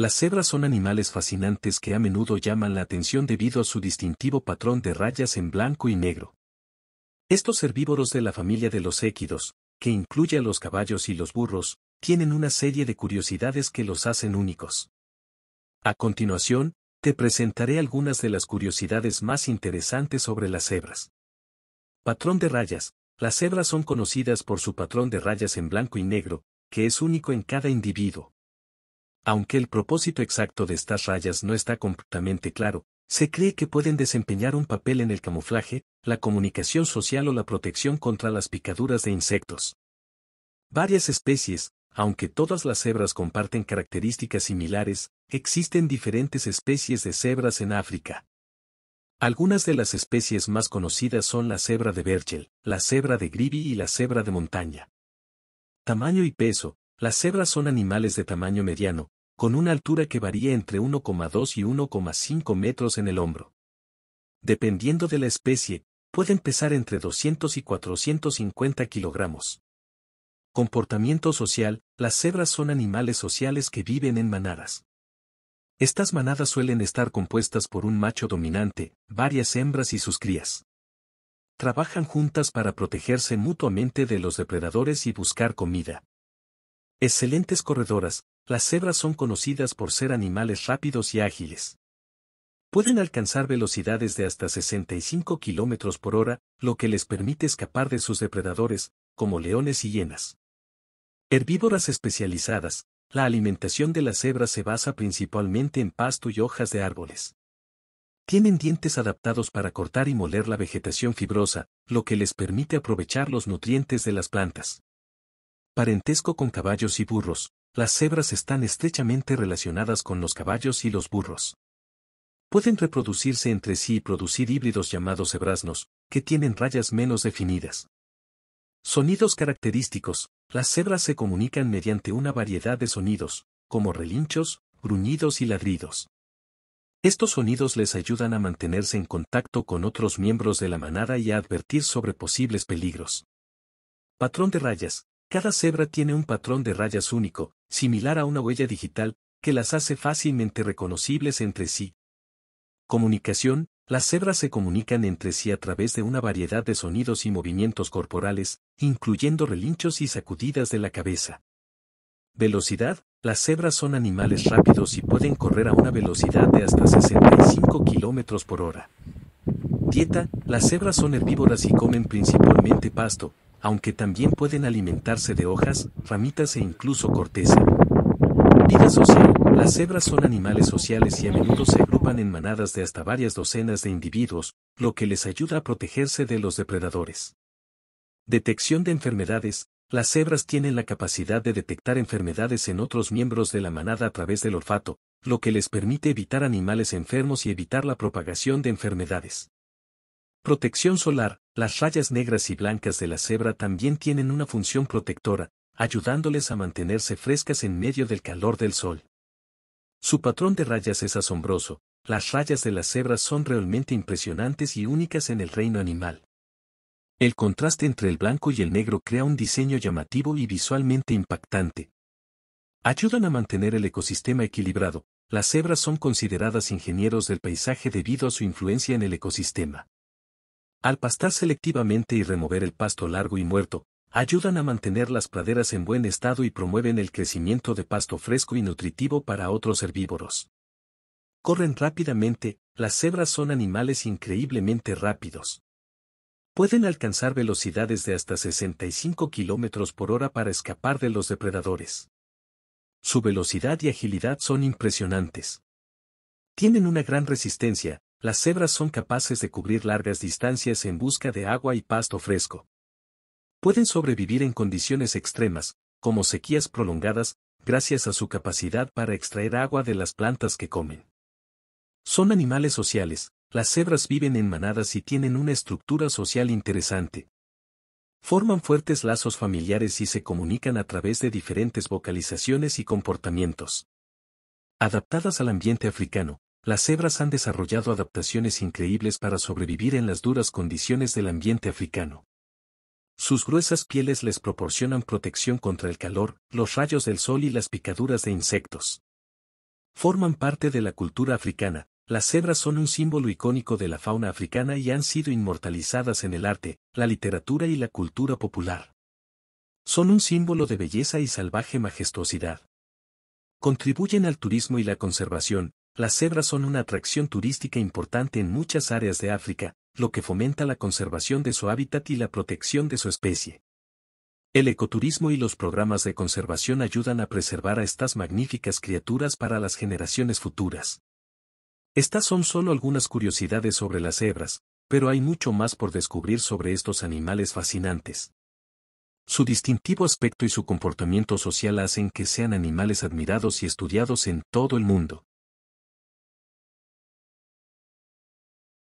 Las cebras son animales fascinantes que a menudo llaman la atención debido a su distintivo patrón de rayas en blanco y negro. Estos herbívoros de la familia de los équidos, que incluye a los caballos y los burros, tienen una serie de curiosidades que los hacen únicos. A continuación, te presentaré algunas de las curiosidades más interesantes sobre las cebras. Patrón de rayas. Las cebras son conocidas por su patrón de rayas en blanco y negro, que es único en cada individuo. Aunque el propósito exacto de estas rayas no está completamente claro, se cree que pueden desempeñar un papel en el camuflaje, la comunicación social o la protección contra las picaduras de insectos. Varias especies, aunque todas las cebras comparten características similares, existen diferentes especies de cebras en África. Algunas de las especies más conocidas son la cebra de Bergel, la cebra de Grivi y la cebra de montaña. Tamaño y peso, las cebras son animales de tamaño mediano, con una altura que varía entre 1,2 y 1,5 metros en el hombro. Dependiendo de la especie, pueden pesar entre 200 y 450 kilogramos. Comportamiento social, las cebras son animales sociales que viven en manadas. Estas manadas suelen estar compuestas por un macho dominante, varias hembras y sus crías. Trabajan juntas para protegerse mutuamente de los depredadores y buscar comida. Excelentes corredoras, las cebras son conocidas por ser animales rápidos y ágiles. Pueden alcanzar velocidades de hasta 65 km por hora, lo que les permite escapar de sus depredadores, como leones y hienas. Herbívoras especializadas, la alimentación de las cebras se basa principalmente en pasto y hojas de árboles. Tienen dientes adaptados para cortar y moler la vegetación fibrosa, lo que les permite aprovechar los nutrientes de las plantas. Parentesco con caballos y burros. Las cebras están estrechamente relacionadas con los caballos y los burros. Pueden reproducirse entre sí y producir híbridos llamados cebrasnos, que tienen rayas menos definidas. Sonidos característicos. Las cebras se comunican mediante una variedad de sonidos, como relinchos, gruñidos y ladridos. Estos sonidos les ayudan a mantenerse en contacto con otros miembros de la manada y a advertir sobre posibles peligros. Patrón de rayas. Cada cebra tiene un patrón de rayas único, similar a una huella digital, que las hace fácilmente reconocibles entre sí. Comunicación, las cebras se comunican entre sí a través de una variedad de sonidos y movimientos corporales, incluyendo relinchos y sacudidas de la cabeza. Velocidad, las cebras son animales rápidos y pueden correr a una velocidad de hasta 65 km por hora. Dieta, las cebras son herbívoras y comen principalmente pasto, aunque también pueden alimentarse de hojas, ramitas e incluso corteza. Vida social. Las cebras son animales sociales y a menudo se agrupan en manadas de hasta varias docenas de individuos, lo que les ayuda a protegerse de los depredadores. Detección de enfermedades. Las cebras tienen la capacidad de detectar enfermedades en otros miembros de la manada a través del olfato, lo que les permite evitar animales enfermos y evitar la propagación de enfermedades. Protección solar. Las rayas negras y blancas de la cebra también tienen una función protectora, ayudándoles a mantenerse frescas en medio del calor del sol. Su patrón de rayas es asombroso, las rayas de las cebras son realmente impresionantes y únicas en el reino animal. El contraste entre el blanco y el negro crea un diseño llamativo y visualmente impactante. Ayudan a mantener el ecosistema equilibrado, las cebras son consideradas ingenieros del paisaje debido a su influencia en el ecosistema. Al pastar selectivamente y remover el pasto largo y muerto, ayudan a mantener las praderas en buen estado y promueven el crecimiento de pasto fresco y nutritivo para otros herbívoros. Corren rápidamente, las cebras son animales increíblemente rápidos. Pueden alcanzar velocidades de hasta 65 km por hora para escapar de los depredadores. Su velocidad y agilidad son impresionantes. Tienen una gran resistencia, las cebras son capaces de cubrir largas distancias en busca de agua y pasto fresco. Pueden sobrevivir en condiciones extremas, como sequías prolongadas, gracias a su capacidad para extraer agua de las plantas que comen. Son animales sociales, las cebras viven en manadas y tienen una estructura social interesante. Forman fuertes lazos familiares y se comunican a través de diferentes vocalizaciones y comportamientos. Adaptadas al ambiente africano, las cebras han desarrollado adaptaciones increíbles para sobrevivir en las duras condiciones del ambiente africano. Sus gruesas pieles les proporcionan protección contra el calor, los rayos del sol y las picaduras de insectos. Forman parte de la cultura africana, las cebras son un símbolo icónico de la fauna africana y han sido inmortalizadas en el arte, la literatura y la cultura popular. Son un símbolo de belleza y salvaje majestuosidad. Contribuyen al turismo y la conservación, las cebras son una atracción turística importante en muchas áreas de África, lo que fomenta la conservación de su hábitat y la protección de su especie. El ecoturismo y los programas de conservación ayudan a preservar a estas magníficas criaturas para las generaciones futuras. Estas son solo algunas curiosidades sobre las cebras, pero hay mucho más por descubrir sobre estos animales fascinantes. Su distintivo aspecto y su comportamiento social hacen que sean animales admirados y estudiados en todo el mundo.